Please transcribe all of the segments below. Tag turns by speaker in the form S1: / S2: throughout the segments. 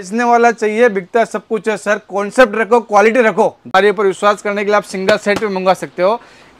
S1: बेचने वाला चाहिए बिकता सब कुछ है सर कॉन्सेप्ट रखो क्वालिटी रखो हमारे ऊपर विश्वास करने के लिए आप सिंगल सेट भी मंगा सकते हो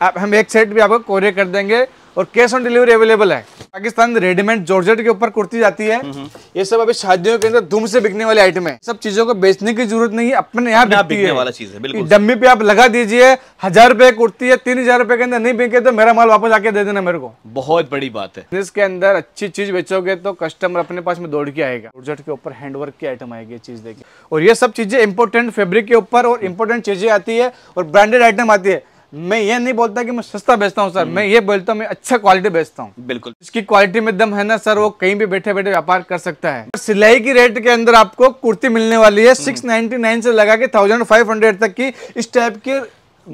S1: आप हम एक सेट भी आपको कोरियर कर देंगे और कैश ऑन डिलीवरी अवेलेबल है पाकिस्तान रेडीमेड जॉर्जेट के ऊपर कुर्ती आती है हम्म, हम्म। ये सब अभी शादियों के अंदर धूम से बिकने वाली आइटम है सब चीजों को बेचने की जरूरत नहीं है अपने यहाँ है वाला चीज है डम्मी पे आप लगा दीजिए हजार रुपए कुर्ती है तीन हजार रुपए के अंदर नहीं बिके तो मेरा माल वापस आके दे देना मेरे को
S2: बहुत बड़ी बात
S1: है इसके अंदर अच्छी चीज बेचोगे तो कस्टमर अपने पास में दौड़ के आएगा जॉर्जेट के ऊपर हैंडवर्क की आइटम आएगी चीज देखिए और ये सब चीजें इंपोर्टेंट फेब्रिक के ऊपर और इंपोर्टेंट चीजें आती है और ब्रांडेड आइटम आती है मैं ये नहीं बोलता कि मैं सस्ता बेचता हूँ सर हम्म। मैं ये बोलता हूँ मैं अच्छा क्वालिटी बेचता हूँ बिल्कुल इसकी क्वालिटी में दम है ना सर वो कहीं भी बैठे बैठे व्यापार कर सकता है सिलाई की रेट के अंदर आपको कुर्ती मिलने वाली है सिक्स हम्म। से लगा के थाउजेंड तक की इस टाइप की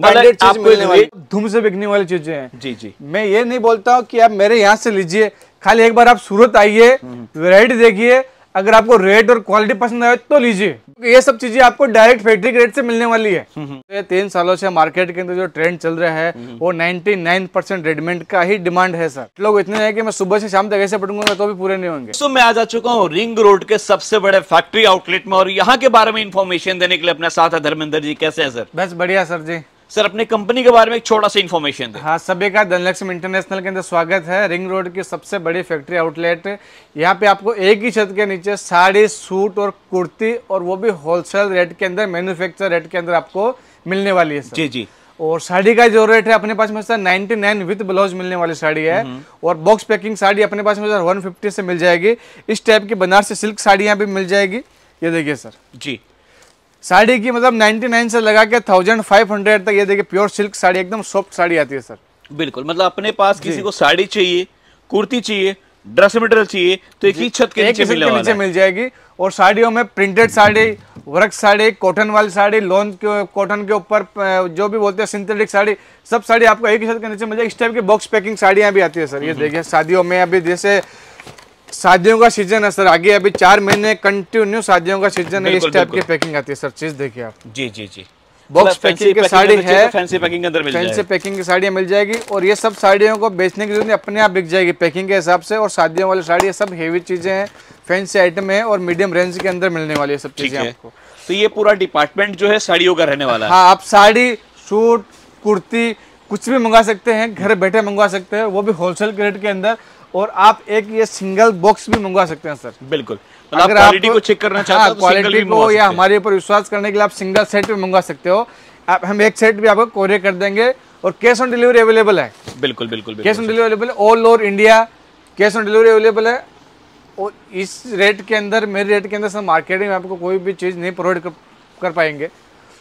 S1: मतलब धूम से बिकने वाली चीजें हैं जी जी मैं ये नहीं बोलता हूँ कि आप मेरे यहाँ से लीजिए खाली एक बार आप सूरत आइए वेराइटी हम्म। देखिए अगर आपको रेट और क्वालिटी पसंद आए तो लीजिए ये सब चीजें आपको डायरेक्ट फैक्ट्री रेट से मिलने वाली है हम्म, हम्म। तो तीन सालों से मार्केट के अंदर जो ट्रेंड चल रहा है हम्म। वो 99 परसेंट रेडमेंट का ही डिमांड है सर लोग इतने हैं कि मैं सुबह से शाम तक ऐसे पटूंगा तो भी पूरे नहीं होंगे सो मैं आज आ चुका हूँ रिंग रोड के सबसे बड़े फैक्ट्री
S2: आउटलेट में और यहाँ के बारे में इन्फॉर्मेशन देने के लिए अपने साथ है धर्मेंद्र जी कैसे है सर बस बढ़िया सर जी
S1: सर अपने कंपनी के बारे में एक छोटा सा इन्फॉर्मेशन हाँ सभी का धनलक्ष्मी इंटरनेशनल के अंदर स्वागत है रिंग रोड की सबसे बड़ी फैक्ट्री आउटलेट यहाँ पे आपको एक ही छत के नीचे साड़ी सूट और कुर्ती और वो भी होलसेल रेट के अंदर मैन्युफैक्चर रेट के अंदर आपको मिलने वाली है सर। जी जी और साड़ी का जो रेट है अपने पास में sir ninety nine with blouse मिलने वाली साड़ी है हम्म। और बॉक्स पैकिंग साड़ी अपने पास में सर वन से मिल जाएगी इस टाइप की बनारसी सिल्क साड़ियाँ भी मिल जाएगी ये देखिए सर जी साड़ी की मतलब 99 से लगा के 1500 तक ये देखिए प्योर सिल्क साड़ी एकदम सॉफ्ट साड़ी आती है सर
S2: बिल्कुल मतलब अपने पास किसी को साड़ी चाहिए
S1: कुर्ती चाहिए ड्रेस मटेरियल चाहिए तो एक ही छत के नीचे मिलने नीचे मिल जाएगी और साड़ियों में printed sari work sari cotton वाली साड़ी लोन कॉटन के ऊपर जो भी बोलते हैं सिंथेटिक साड़ी सब साड़ी आपको एक ही छत के नीचे मिल जाएगी इस टाइप की बॉक्स पैकिंग साड़ियां भी आती है सर ये हम्म। देखिए शादियों में अभी जैसे शादियों का सीजन है सर आगे अभी चार महीने कंटिन्यू शादियों का सीजन है इस टाइप की पैकिंग आती है सर चीज देखिए आप जी जी जी बॉक्स पैकिंग की साड़ी है फैंसी पैकिंग के अंदर मिल जाएगी फैंसी पैकिंग की साड़ियाँ मिल जाएगी और ये सब साड़ियों को बेचने की जरूरत अपने आप बिक जाएगी पैकिंग के हिसाब से और शादियों वाली साड़ी सब हेवी चीज़ें हैं फैंसी आइटम है और मीडियम रेंज के अंदर मिलने वाली है सब चीज़ें आपको
S2: तो ये पूरा डिपार्टमेंट जो है साड़ियों का रहने वाला है
S1: हाँ आप साड़ी सूट कुर्ती कुछ भी मंगा सकते हैं घर बैठे मंगवा सकते हैं वो भी होलसेल रेट के अंदर और आप एक ये सिंगल बॉक्स भी मंगवा सकते हैं सर बिल्कुल मतलब अगर आप को चेक करना चाहते हाँ, हो क्वालिटी तो को या हमारे ऊपर विश्वास करने के लिए आप सिंगल सेट भी मंगवा सकते हो आप हम एक सेट भी आपको कोरियर कर देंगे और कैश ऑन डिलीवरी अवेलेबल है
S2: बिल्कुल बिल्कुल cash on
S1: delivery available all over India cash on delivery available है और इस रेट के अंदर मेरे रेट के अंदर सर मार्केट में आपको कोई भी चीज़ नहीं प्रोवाइड कर पाएंगे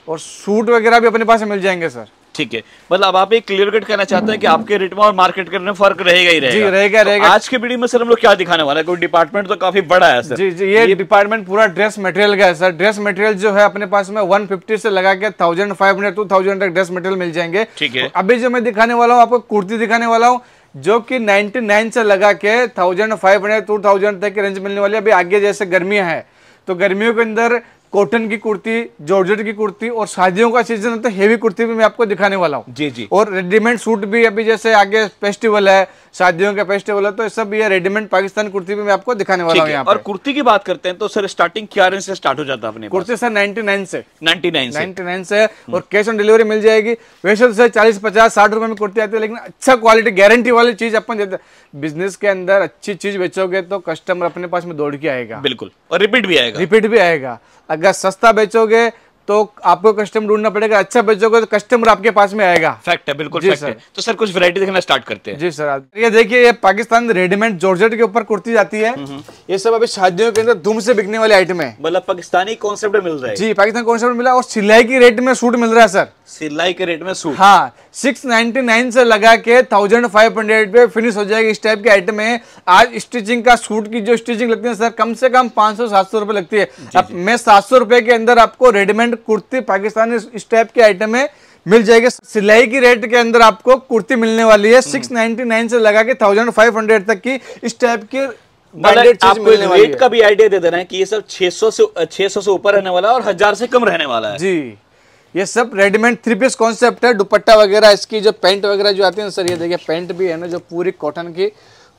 S1: और सूट वगैरह भी अपने पास मिल जाएंगे सर
S2: ठीक है मतलब आप एक क्लियर कट कहना चाहते हैं कि आपके रेट में और मार्केट के रेट में फर्क रहेगा ही रहेगा जी रहेगा तो रहेगा आज के वीडियो में सर हम लोग क्या दिखाने वाला है कोई डिपार्टमेंट तो काफी बड़ा है सर जी
S1: जी ये, ये डिपार्टमेंट पूरा ड्रेस मटेरियल का है सर ड्रेस मटेरियल जो है अपने पास में वन से लगा के थाउजेंड फाइव 2000 तक ड्रेस मटेरियल मिल जाएंगे ठीक है तो अभी जो मैं दिखाने वाला हूँ आपको कुर्ती दिखाने वाला हूँ जो कि 99 से लगा के 1500 टू 2000 तक की रेंज मिलने वाली है अभी आगे जैसे गर्मियां है तो गर्मियों के अंदर कॉटन की कुर्ती जॉर्जेट की कुर्ती और शादियों का सीजन है तो हेवी कुर्ती भी मैं आपको दिखाने वाला हूँ जी जी और रेडीमेड सूट भी अभी जैसे आगे फेस्टिवल है शादियों का फेस्टिवल है तो सब ये रेडीमेड पाकिस्तान कुर्ती भी मैं आपको दिखाने वाला हूँ और कुर्ती की बात करते हैं तो सर स्टार्टिंग क्या से स्टार्ट हो जाता है कुर्ती सर नाइनटी नाइन से नाइनटी नाइन नाइनटी नाइन से और कैश ऑन डिलीवरी मिल जाएगी वैसे तो सर चालीस पचास साठ रुपए में कुर्ती आती है लेकिन अच्छा क्वालिटी गारंटी वाली चीज अपन देते हैं बिजनेस के अंदर अच्छी चीज बेचोगे तो कस्टमर अपने पास में दौड़ के आएगा बिल्कुल और रिपीट भी आएगा रिपीट भी आएगा अगर सस्ता बेचोगे तो आपको कस्टमर ढूंढना पड़ेगा अच्छा बेचोगे तो कस्टमर आपके पास में आएगा
S2: फैक्ट है बिल्कुल फैक्ट है तो सर कुछ वैरायटी देखना स्टार्ट करते हैं जी सर
S1: ये देखिए ये पाकिस्तान रेडीमेड जॉर्जेट के ऊपर कुर्ती जाती है हम्म, हम्म। ये सब अभी शादियों के अंदर धूम से बिकने वाली आइटम है मतलब पाकिस्तानी कॉन्सेप्ट मिल रहा है जी पाकिस्तान कॉन्सेप्ट मिला और सिलाई की रेट में सूट मिल रहा है सर
S2: सिलाई के रेट में
S1: सूट हाँ नाइन से लगा के हंड्रेड पे फिनिश हो जाएगी इस टाइप के आइटम है आज स्टिचिंग का सूट की जो स्टिचिंग लगती है सर कम से कम सात सौ रुपए लगती है जी, अब जी। मैं सौ रुपए के अंदर आपको रेडीमेड कुर्ती पाकिस्तानी इस टाइप के आइटम है मिल जाएगी सिलाई की रेट के अंदर आपको कुर्ती मिलने वाली है सिक्स हम्म। नाइन से लगा के थाउजेंड फाइव हंड्रेड तक की इस टाइप की मतलब आपको रेट का
S2: भी आइडिया दे देना रहे हैं कि ये सब सौ से सौ से ऊपर रहने वाला है और हजार से कम रहने वाला है
S1: जी ये सब रेडीमेड थ्री पीस कॉन्सेप्ट है दुपट्टा वगैरह इसकी जो पेंट वगैरह जो आती है सर ये देखिए पेंट भी है ना जो पूरी कॉटन की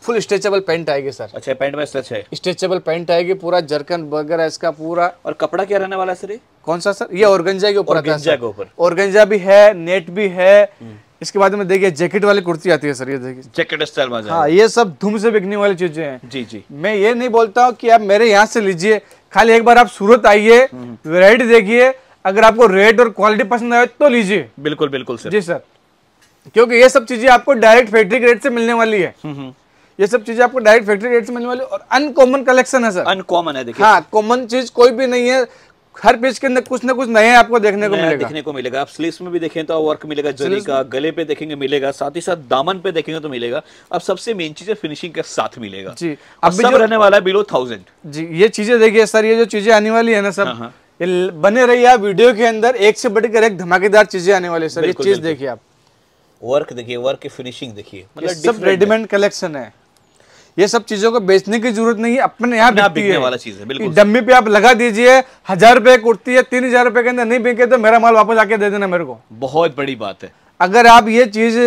S1: फुल स्ट्रेचेबल पेंट आएगी सर अच्छा पेंट में स्ट्रेच है स्ट्रेचेबल पैंट आएगी पूरा जरकन वगैरह इसका पूरा और कपड़ा क्या रहने वाला है सर कौन सा सर ये ऑर्गेंजा के ऊपर ऑर्गेंजा के ऊपर ऑर्गेंजा भी है नेट भी है हम्म। इसके बाद में देखिए जैकेट वाली कुर्ती आती है सर ये देखिए
S2: जैकेट स्टाइल में हाँ
S1: ये सब धूम से बिकने वाली चीजें हैं जी जी मैं ये नहीं बोलता हूँ कि आप मेरे यहाँ से लीजिए खाली एक बार आप सूरत आइए वेराइटी हम्म। देखिए अगर आपको रेट और क्वालिटी पसंद आए तो लीजिए बिल्कुल बिल्कुल सर जी सर क्योंकि ये सब चीजें आपको डायरेक्ट फैक्ट्री रेट से मिलने वाली है हम्म, हम्म। ये सब चीजें आपको डायरेक्ट फैक्ट्री रेट से मिलने वाली और अनकॉमन कलेक्शन है सर अनकॉमन है देखिए हाँ कॉमन चीज कोई भी नहीं है हर पीस के अंदर कुछ ना कुछ नया आपको देखने को मिलेगा देखने
S2: को मिलेगा आप स्लीव में भी देखें तो वर्क मिलेगा जरी का गले पे देखेंगे मिलेगा साथ ही साथ दामन पे देखेंगे तो मिलेगा अब सबसे मेन चीज है फिनिशिंग
S1: के साथ मिलेगा जी अब सब रहने वाला है बिलो थाउजेंड जी ये चीजें देखिए सर ये जो चीजें आने वाली है ना सर बने रहिए आप वीडियो के अंदर एक से बढ़कर एक धमाकेदार चीजें आने वाली सर ये चीज देखिए आप
S2: वर्क देखिए वर्क की फिनिशिंग देखिए मतलब रेडीमेड
S1: कलेक्शन है ये सब चीजों को बेचने की जरूरत नहीं है अपने यहाँ बिकती है वाला चीज है बिल्कुल डम्मी पे आप लगा दीजिए हजार रुपए कुर्ती है तीन हजार रुपए के अंदर नहीं बिके तो मेरा माल वापस आके दे देना मेरे को
S2: बहुत बड़ी बात
S1: है अगर आप ये चीज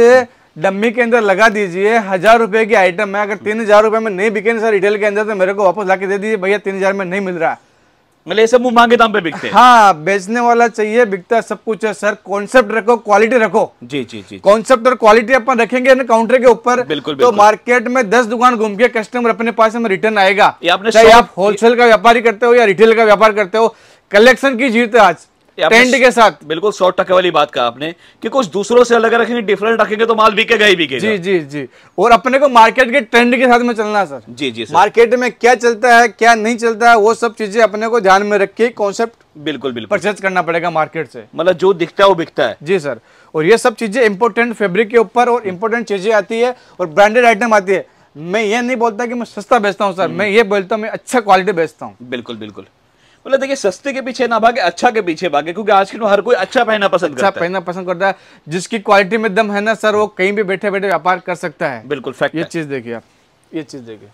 S1: डम्मी के अंदर लगा दीजिए हजार रुपए की आइटम है अगर तीन हजार रुपए में नहीं बिके सर रिटेल के अंदर तो मेरे को वापस ला के दे दीजिए भैया तीन हजार में नहीं मिल रहा है मतलब सब मुंह मांगे दाम पे बिकते हैं हाँ बेचने वाला चाहिए बिकता सब कुछ है सर कॉन्सेप्ट रखो क्वालिटी रखो जी जी जी कॉन्सेप्ट और क्वालिटी अपन रखेंगे ना काउंटर के ऊपर बिल्कुल तो मार्केट में दस दुकान घूम के कस्टमर अपने पास में रिटर्न आएगा चाहे आप होलसेल का व्यापारी करते हो या रिटेल का व्यापार करते हो कलेक्शन की जीत है आज ट्रेंड के साथ
S2: बिल्कुल सौ टके वाली बात कहा आपने
S1: कि कुछ दूसरों से अलग रखेंगे डिफरेंट रखेंगे तो माल बिकेगा ही बिकेगा जी जी जी और अपने को मार्केट के ट्रेंड के साथ में चलना सर जी जी सर। मार्केट में क्या चलता है क्या नहीं चलता है वो सब चीजें अपने को ध्यान में रख के कॉन्सेप्ट बिल्कुल बिल्कुल परचेज करना पड़ेगा मार्केट से मतलब जो दिखता है वो बिकता है जी सर और ये सब चीजें इंपोर्टेंट फैब्रिक के ऊपर और इंपॉर्टेंट चीजें आती है और ब्रांडेड आइटम आती है मैं ये नहीं बोलता कि मैं सस्ता बेचता हूँ सर हम्म। मैं ये बोलता हूँ मैं अच्छा क्वालिटी बेचता हूँ बिल्कुल बिल्कुल बोले देखिए सस्ते के पीछे ना भागे अच्छा के पीछे भागे क्योंकि आज के हर कोई अच्छा पहनना पसंद अच्छा करता पहनना पसंद करता है जिसकी क्वालिटी में दम है ना सर वो कहीं भी बैठे बैठे व्यापार कर सकता है बिल्कुल फैक्ट ये चीज देखिए आप ये चीज देखिए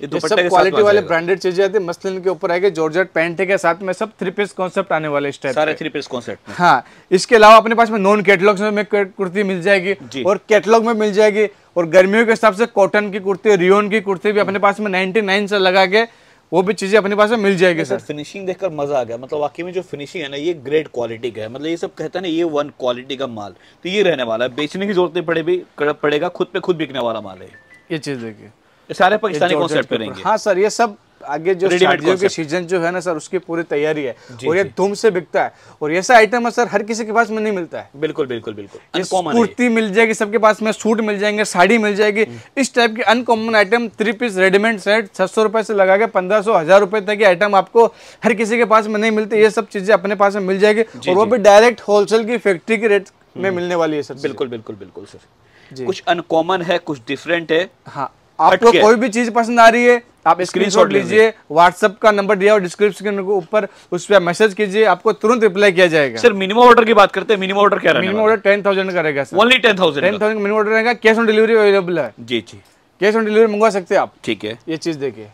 S1: ये, तो सब क्वालिटी वाले ब्रांडेड चीजें आती है मसलिन के ऊपर आएगी जॉर्जेट पैंट के साथ में सब थ्री पीस कॉन्सेप्ट आने वाले इस टाइप सारे थ्री पीस कॉन्सेप्ट हाँ इसके अलावा अपने पास में नॉन कैटलॉग में कुर्ती मिल जाएगी और कैटलॉग में मिल जाएगी और गर्मियों के हिसाब से कॉटन की कुर्ती रियोन की कुर्ती भी अपने पास में नाइनटी नाइन से लगा के वो भी चीज़ें अपने पास में मिल जाएगी सर फिनिशिंग देखकर
S2: मज़ा आ गया मतलब वाकई में जो फिनिशिंग है ना ये ग्रेट क्वालिटी का है मतलब ये सब कहते हैं ना ये वन क्वालिटी का माल तो ये रहने वाला है बेचने की जरूरत नहीं पड़ेगी पड़ेगा खुद पे खुद बिकने वाला माल है
S1: ये चीज़ देखिए सारे पाकिस्तानी कॉन्सेप्ट पे रहेंगे हाँ सर ये सब आगे जो शादियों के सीजन जो है ना सर उसकी पूरी तैयारी है और ये धूम से बिकता है और ऐसा आइटम है सर हर किसी के पास में नहीं मिलता है बिल्कुल बिल्कुल बिल्कुल कुर्ती मिल जाएगी सबके पास में सूट मिल जाएंगे साड़ी मिल जाएगी हम्म। इस टाइप की uncommon item three piece readymade set छह सौ रुपए से लगा के पंद्रह सौ हजार रुपए तक की आइटम आपको हर किसी के पास में नहीं मिलती ये सब चीजें अपने पास में मिल जाएगी और वो भी डायरेक्ट होलसेल की फैक्ट्री के रेट में हम्म। मिलने
S2: वाली है सर बिल्कुल बिल्कुल बिल्कुल
S1: सर
S2: कुछ अनकॉमन है कुछ डिफरेंट है हाँ आपको कोई
S1: भी चीज पसंद आ रही है आप स्क्रीनशॉट लीजिए व्हाट्सएप का नंबर दिया और डिस्क्रिप्शन के ऊपर उस पर मैसेज कीजिए आपको तुरंत रिप्लाई किया जाएगा सर मिनिमम ऑर्डर की बात करते हैं मिनिमम ऑर्डर क्या रहेगा मिनिमम ऑर्डर टेन थाउजेंड का रहेगा only ten thousand ten thousand minimum order रहेगा कैश ऑन डिलीवरी अवेलेबल है जी जी कैश ऑन डिलीवरी मंगवा सकते हैं आप ठीक है ये चीज देखिए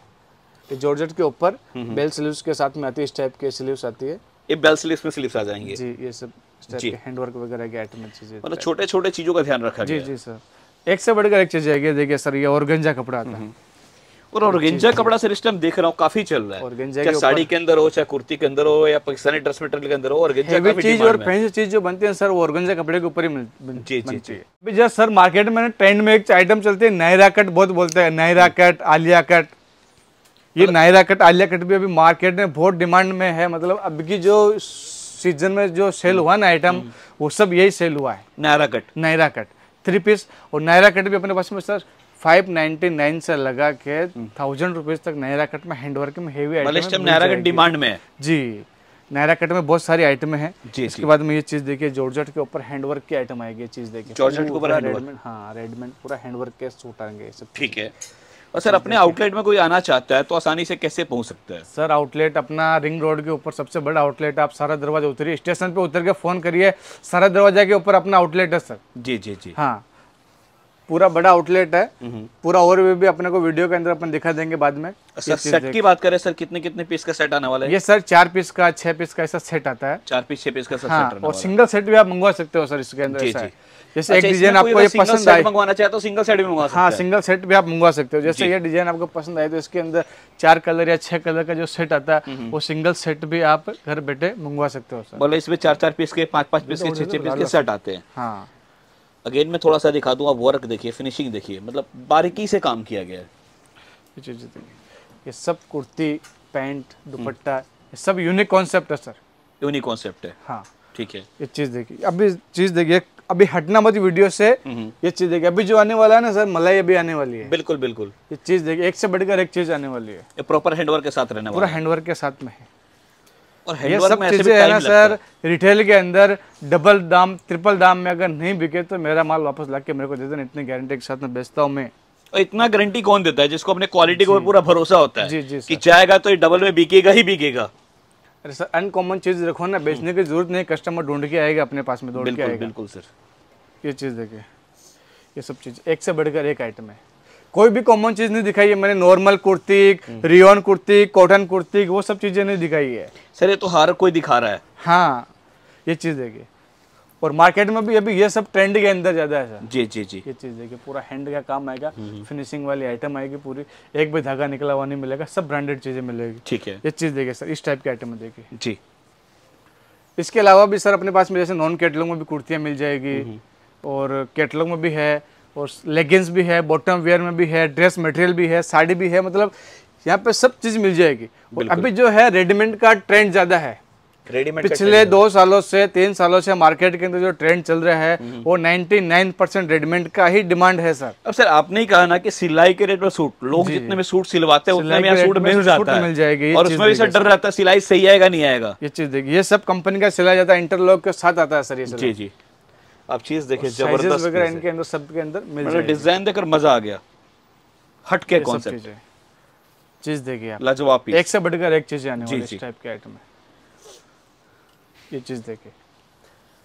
S1: जॉर्जेट के ऊपर बेल हम्म, स्लीव्स हम्म। के साथ में आती है इस टाइप के स्लीव्स आती है
S2: ये बेल स्लीव्स में स्लीव्स आ जाएंगे जी ये सब हैंड
S1: वर्क वगैरह के आइटम चीजें
S2: मतलब छोटे छोटे चीजों का ध्यान रखा जी जी सर
S1: एक से बढ़कर एक चीज आएगी देखिए सर ये और गंजा कपड़ा आता है
S2: और और गंजा कपड़ा सर इस टाइम देख रहा हूँ काफी चल रहा है क्या साड़ी के अंदर हो चाहे कुर्ती के अंदर हो या पाकिस्तानी ड्रेस मटेरियल के अंदर हो और गंजा औरगेंजा चीज और फैंस
S1: चीज जो बनती है सर वो गंजा कपड़े के ऊपर ही
S2: मिलती है
S1: जी सर मार्केट में ट्रेंड में एक आइटम चलते है नायरा कट बहुत बोलते हैं नायरा कट आलिया कट ये नायरा कट आलिया कट भी अभी मार्केट में बहुत डिमांड में है मतलब अब की जो सीजन में जो सेल हुआ ना आइटम हम्म। वो सब यही सेल हुआ है Naira cut Naira cut three piece और नायरा कट भी अपने पास में सर 599 से लगा के थाउजेंड हम्म। रुपीज तक नायरा कट में हैंड वर्क में heavy item Naira cut demand में जी नायरा कट में बहुत सारी आइटमें हैं इसके बाद में ये चीज देखिए जॉर्जेट के ऊपर हैंडवर्क की आइटम आएगी चीज देखिए जॉर्जट के ऊपर रेडमेंट हाँ रेडमेंट पूरा हैंडवर्क के सूट आएंगे ठीक है
S2: और सर अपने आउटलेट में कोई आना चाहता है तो आसानी से कैसे पहुंच सकता है
S1: सर आउटलेट अपना रिंग रोड के ऊपर सबसे बड़ा आउटलेट आप सारा दरवाजा उतरिए स्टेशन पे उतर के फ़ोन करिए सारा दरवाजा के ऊपर अपना आउटलेट है सर जी जी जी हाँ पूरा बड़ा आउटलेट है हम्म। पूरा ओवरव्यू भी अपने को वीडियो के अंदर अपन दिखा देंगे बाद में सर सेट की बात करें सर
S2: कितने कितने पीस का सेट आने वाला है ये
S1: सर चार पीस का छह पीस का ऐसा सेट आता है चार पीस छह पीस का सर हाँ, सेट और सिंगल सेट भी आप मंगवा सकते हो सर इसके अंदर जी, जी। जैसे अच्छा, एक डिजाइन आपको ये पसंद आए मंगवाना
S2: चाहे तो सिंगल सेट भी मंगवा हाँ, सकते हाँ
S1: सिंगल सेट भी आप मंगवा सकते हो जैसे ये डिजाइन आपको पसंद आए तो इसके अंदर चार कलर या छह कलर का जो सेट आता है वो सिंगल सेट भी आप घर बैठे मंगवा सकते हो
S2: बोले इसमें चार चार पीस के पांच पांच पीस के तो छह छह पीस के सेट आते हैं अगेन हाँ। मैं थोड़ा सा दिखा दूँ आप वर्क देखिए फिनिशिंग देखिए मतलब बारीकी से काम किया गया
S1: है ये सब कुर्ती पैंट हम्म। दुपट्टा ये सब यूनिक कॉन्सेप्ट है सर
S2: यूनिक कॉन्सेप्ट है हाँ ठीक है
S1: ये चीज़ देखिए अभी चीज़ देखिए अभी हटना मत वीडियो से हम्म। ये चीज देखिए अभी जो आने वाला है ना सर मलाई अभी आने वाली है बिल्कुल बिल्कुल ये चीज देखिए एक से बढ़कर एक चीज आने वाली है
S2: प्रॉपर हैंडवर्क के साथ रहने पूरा
S1: हैंडवर्क के साथ में है और ये सब चीजें है ना सर रिटेल के अंदर डबल दाम ट्रिपल दाम में अगर नहीं बिके तो मेरा माल वापस ला के मेरे को दे देना इतनी गारंटी के साथ में बेचता हूँ मैं इतना गारंटी कौन देता है
S2: जिसको अपने क्वालिटी के ऊपर पूरा भरोसा होता है जी जी कि जाएगा तो ये डबल में बिकेगा ही बिकेगा
S1: अरे सर अनकॉमन चीज़ रखो ना बेचने हम्म। की जरूरत नहीं कस्टमर ढूंढ के आएगा अपने पास में दौड़ के आएगा बिल्कुल सर ये चीज़ देखिए ये सब चीज़ एक से बढ़कर एक आइटम है कोई भी कॉमन चीज़ नहीं दिखाई है मैंने नॉर्मल कुर्ती रियोन हम्म। कुर्ती कॉटन कुर्ती वो सब चीज़ें नहीं दिखाई है सर ये तो हर कोई दिखा रहा है हाँ ये चीज़ देखिए और मार्केट में भी अभी ये सब ट्रेंड के अंदर ज्यादा है सर जी जी जी ये चीज देखिए पूरा हैंड का काम आएगा फिनिशिंग हम्म, हम्म। वाली आइटम आएगी पूरी एक भी धागा निकला हुआ नहीं मिलेगा सब ब्रांडेड चीजें मिलेगी ठीक है ये चीज देखिए सर इस टाइप की आइटम देखिए जी इसके अलावा भी सर अपने पास में जैसे नॉन कैटलॉग में भी कुर्तियाँ मिल जाएगी हम्म, और कैटलॉग में भी है और लेगिंग्स भी है बॉटम वेयर में भी है ड्रेस मटेरियल भी है साड़ी भी है मतलब यहाँ पे सब चीज़ मिल जाएगी और अभी जो है रेडीमेड का ट्रेंड ज़्यादा है रेडीमेड पिछले दो सालों से तीन सालों से मार्केट के अंदर जो ट्रेंड चल रहा है हम्म। वो 99 परसेंट रेडीमेड का ही डिमांड है सर अब सर आपने ही कहा ना कि सिलाई के रेट पर सूट लोग जितने में सूट सिलवाते हैं उतने में सूट मिल जाता है मिल जाएगी और उसमें भी सर डर रहता है सिलाई सही आएगा नहीं आएगा ये चीज देखिए ये सब कंपनी का सिलाई जाता है इंटरलॉक के साथ आता है सर ये जी जी आप चीज देखिए जबरदस्त वगैरह इनके अंदर सबके अंदर मिल मतलब जाएगा डिजाइन देखकर मजा आ गया हटके कॉन्सेप्ट चीज देखिए आप लाजवाब एक से बढ़कर एक चीज आने वाली इस टाइप के आइटम है ये चीज़ देखे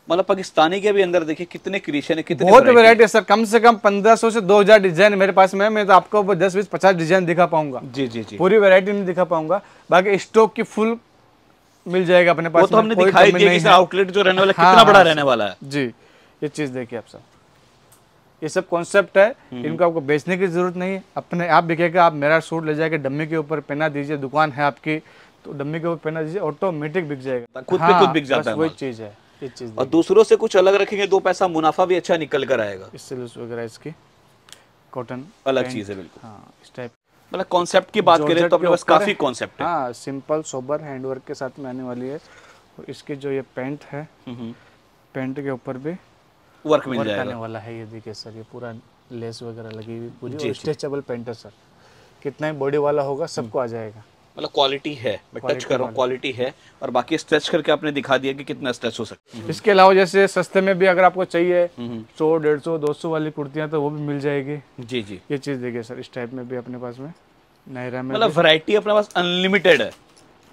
S2: मतलब पाकिस्तानी के भी अंदर देखिए कितने क्रिएशन है कितने बहुत वैरायटी
S1: है सर कम से कम 1500 से 2000 डिजाइन मेरे पास में मैं तो आपको 10 बीस 50 डिजाइन दिखा पाऊंगा जी जी जी पूरी वैरायटी नहीं दिखा पाऊंगा बाकी स्टॉक की फुल मिल जाएगा अपने पास वो तो हमने दिखाई दिया आउटलेट जो रहने वाला कितना हाँ, बड़ा हाँ, रहने वाला है जी ये चीज देखिए आप सब ये सब कॉन्सेप्ट है हम्म, हम्म। इनको आपको बेचने की जरूरत नहीं है अपने आप बिकेगा आप मेरा सूट ले जाके डम्मी के ऊपर पहना दीजिए दुकान है आपकी तो डम्मी के ऊपर पहना दीजिए ऑटोमेटिक बिक जाएगा खुद हाँ, पे खुद बिक जाता है वही चीज़ है चीज़ और
S2: दूसरों से कुछ अलग रखेंगे दो पैसा मुनाफा भी अच्छा निकल कर आएगा
S1: स्टिल्स वगैरह इसकी
S2: कॉटन अलग चीज़ है बिल्कुल हाँ इस टाइप मतलब कॉन्सेप्ट की बात करें तो अपने पास काफ़ी कॉन्सेप्ट है
S1: हाँ सिंपल सोबर हैंडवर्क के साथ में आने वाली है और इसकी जो ये पेंट है पेंट हम्म, हम्म। के ऊपर भी वर्क मिल जाएगा आने वाला है ये देखिए सर ये पूरा लेस वगैरह लगी हुई पूरी स्ट्रेचेबल पेंट है सर कितना ही बॉडी वाला होगा हम्म। सबको आ जाएगा मतलब क्वालिटी है मैं टच कर रहा हूँ क्वालिटी है
S2: और बाकी स्ट्रेच करके आपने दिखा दिया कि कितना स्ट्रेच हो सकता है हम्म। इसके
S1: अलावा जैसे सस्ते में भी अगर आपको चाहिए हम्म, हम्म। सौ डेढ़ सौ दो सौ वाली कुर्तियाँ तो वो भी मिल जाएगी जी जी ये चीज़ देखिए सर इस टाइप में भी अपने पास में नायरा में मतलब वरायटी अपने पास अनलिमिटेड है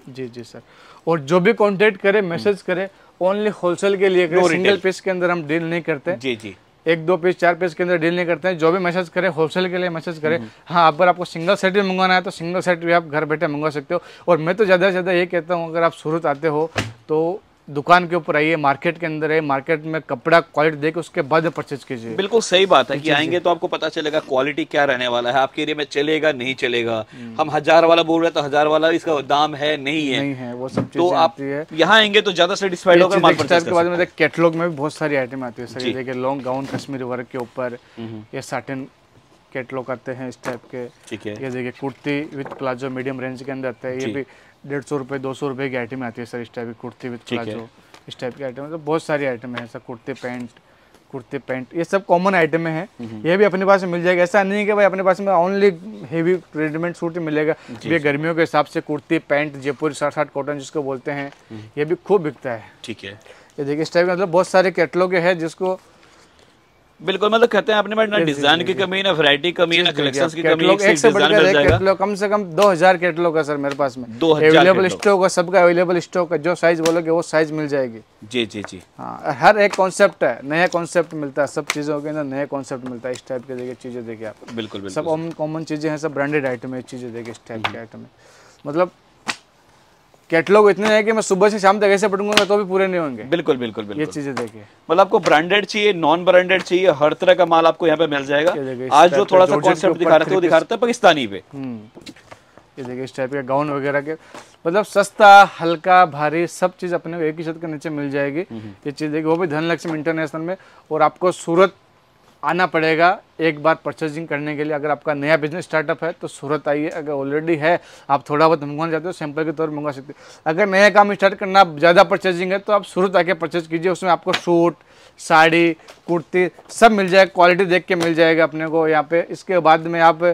S1: जी जी सर और जो भी कॉन्टेक्ट करे मैसेज करे ओनली होलसेल के लिए सिंगल पीस के अंदर हम डील नहीं करते जी जी एक दो पेज चार पेज के अंदर डील नहीं करते हैं जो भी मैसेज करें होलसेल के लिए मैसेज करें हम्म। हाँ अगर आपको सिंगल सेट भी मंगवाना है तो सिंगल सेट भी आप घर बैठे मंगवा सकते हो और मैं तो ज़्यादा से ज़्यादा ये कहता हूँ अगर आप सूरत आते हो तो दुकान के ऊपर आइए मार्केट के अंदर है मार्केट में कपड़ा क्वालिटी देख उसके बाद परचेज कीजिए बिल्कुल
S2: सही बात है कि आएंगे तो आपको पता चलेगा क्वालिटी क्या रहने वाला है आपके एरिया में चलेगा नहीं चलेगा हम्म। हम हजार वाला बोल रहे हैं तो हजार वाला इसका दाम है नहीं है, नहीं है वो सब तो आप यहाँ आएंगे तो ज्यादा सेटिस्फाइड होगा
S1: में कैटलॉग में भी बहुत सारी आइटम आती है सर देखिए लॉन्ग गाउन कश्मीरी वर्क के ऊपर हम्म। ये साटन कैटलॉग आते हैं इस टाइप के ठीक है ये देखिए kurti with palazzo medium range के अंदर आता है ये भी डेढ़ सौ रुपये दो सौ रुपये की आइटम आती है सर इस टाइप की कुर्ती विथ प्लाजो इस टाइप की आइटम मतलब बहुत सारी आइटम है सर कुर्ते पैंट कुर्ते पैंट ये सब कॉमन आइटम है ये भी अपने पास मिल जाएगा ऐसा नहीं है कि भाई अपने पास में ओनली हेवी रेडीमेड सूट ही मिलेगा ये गर्मियों के हिसाब से कुर्ती पैंट जयपुर साठ साठ कॉटन जिसको बोलते हैं हम्म। ये भी खूब बिकता है ठीक है ये देखिए इस टाइप का मतलब बहुत सारे कैटलॉग है जिसको
S2: बिल्कुल मतलब कहते हैं आपने ना डिजाइन की कमी ना वैरायटी कमी ना कलेक्शंस की कमी एक, एक से बढ़कर एक
S1: कैटलॉग कम से कम 2000 कैटलॉग है सर मेरे पास में दो अवेलेबल स्टॉक है सबका अवेलेबल स्टॉक है जो साइज बोलोगे वो साइज मिल जाएगी
S2: जी जी जी हाँ
S1: हर एक कॉन्सेप्ट है नया कॉन्सेप्ट मिलता है सब चीजों के ना नया कॉन्सेप्ट मिलता है इस टाइप के देखिए चीजें देखिए आप बिल्कुल सब कॉमन चीजें हैं सब ब्रांडेड आइटम है चीजें देखिए इस टाइप के आइटम हम्म। मतलब कैटलॉग इतने हैं कि मैं सुबह से शाम तक ऐसे पटूंगा तो भी पूरे नहीं होंगे बिल्कुल बिल्कुल बिल्कुल ये चीजें देखिए मतलब आपको ब्रांडेड चाहिए नॉन
S2: ब्रांडेड चाहिए हर तरह का माल आपको यहाँ पे मिल जाएगा आज जो थोड़ा सा कॉन्सेप्ट दिखा रहे थे वो दिखा रहे थे पाकिस्तानी
S1: पे ये देखिए इस टाइप के गाउन हम्म। वगैरह के मतलब सस्ता हल्का भारी सब चीज़ अपने को एक ही छत के नीचे मिल जाएगी हम्म। ये चीज़ देखिए वो भी धनलक्ष्मी इंटरनेशनल में और आपको सूरत आना पड़ेगा एक बार परचेजिंग करने के लिए अगर आपका नया बिजनेस स्टार्टअप है तो सूरत आइए अगर ऑलरेडी है आप थोड़ा बहुत मंगवाना चाहते हो सैंपल के तौर पर मंगवा सकते हो अगर नया काम स्टार्ट करना ज़्यादा परचेजिंग है तो आप सूरत आके परचेज कीजिए उसमें आपको सूट साड़ी कुर्ती सब मिल जाएगा क्वालिटी देख के मिल जाएगा अपने को यहाँ पे इसके बाद में आप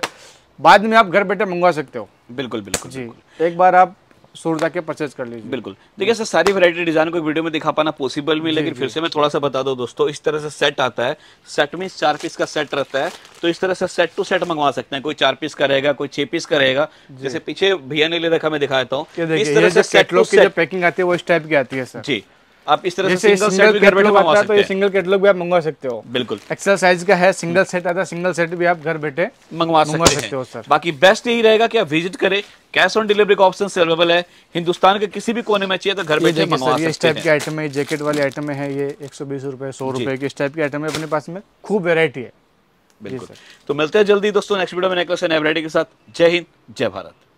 S1: बाद में आप घर बैठे मंगवा सकते हो बिल्कुल बिल्कुल जी एक बार आप स्टोर जाके परचेज कर लीजिए बिल्कुल
S2: देखिए सर सारी वैरायटी डिजाइन को वीडियो में दिखा पाना पॉसिबल भी लेकिन फिर से मैं थोड़ा सा बता दो दोस्तों इस तरह से सेट आता है सेट मीन चार पीस का सेट रहता है तो इस तरह से सेट टू सेट मंगवा सकते हैं कोई चार पीस का रहेगा कोई छह पीस का रहेगा जैसे पीछे भैया ने ले रखा मैं दिखा देता हूँ इस तरह से सेट
S1: पैकिंग आती है वो इस टाइप की आती है जी आप इस तरह से सिंगल सिंगल सेट भी घर बैठे मंगवा तो ये सिंगल कैटलॉग भी आप मंगवा सकते हो बिल्कुल एक्सेल साइज का है सिंगल सेट आता है सिंगल सेट भी आप घर बैठे मंगवा सकते हो सर बाकी
S2: बेस्ट यही रहेगा कि आप विजिट करें कैश ऑन डिलीवरी का ऑप्शन अवेलेबल है हिंदुस्तान के किसी भी कोने में चाहिए तो घर बैठे मंगवा सकते हैं इस टाइप की
S1: आइटम है जैकेट वाले आइटम है ये एक सौ बीस रुपए सौ रुपए की इस टाइप के आइटम है अपने पास में खूब वेरायटी है बिल्कुल
S2: तो मिलते हैं जल्दी दोस्तों नेक्स्ट वीडियो में के साथ जय हिंद जय भारत